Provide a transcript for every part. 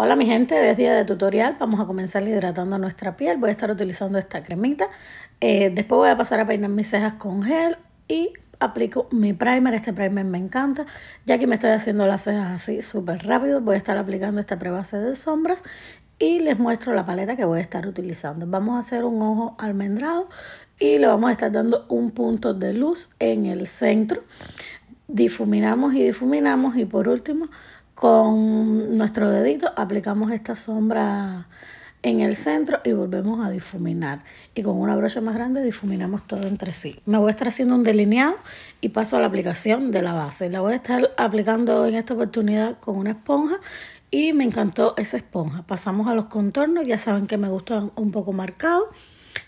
Hola mi gente, hoy es día de tutorial, vamos a comenzar hidratando nuestra piel, voy a estar utilizando esta cremita, eh, después voy a pasar a peinar mis cejas con gel y aplico mi primer, este primer me encanta, ya que me estoy haciendo las cejas así súper rápido, voy a estar aplicando esta prebase de sombras y les muestro la paleta que voy a estar utilizando. Vamos a hacer un ojo almendrado y le vamos a estar dando un punto de luz en el centro. Difuminamos y difuminamos y por último con nuestro dedito aplicamos esta sombra en el centro y volvemos a difuminar. Y con una brocha más grande difuminamos todo entre sí. Me voy a estar haciendo un delineado y paso a la aplicación de la base. La voy a estar aplicando en esta oportunidad con una esponja y me encantó esa esponja. Pasamos a los contornos, ya saben que me gustan un poco marcado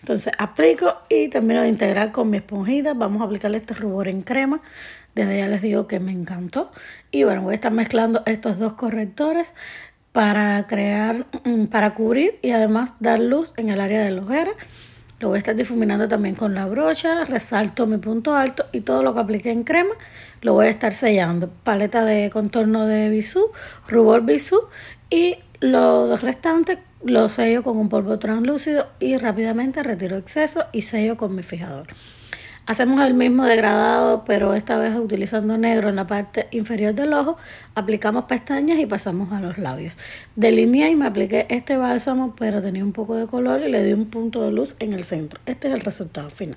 entonces aplico y termino de integrar con mi esponjita. Vamos a aplicarle este rubor en crema. Desde ya les digo que me encantó. Y bueno, voy a estar mezclando estos dos correctores para crear, mm, para cubrir y además dar luz en el área de la ojera. Lo voy a estar difuminando también con la brocha, resalto mi punto alto y todo lo que apliqué en crema lo voy a estar sellando. Paleta de contorno de bisú, rubor bisú y los restantes los sello con un polvo translúcido y rápidamente retiro exceso y sello con mi fijador. Hacemos el mismo degradado, pero esta vez utilizando negro en la parte inferior del ojo, aplicamos pestañas y pasamos a los labios. Delineé y me apliqué este bálsamo, pero tenía un poco de color y le di un punto de luz en el centro. Este es el resultado final.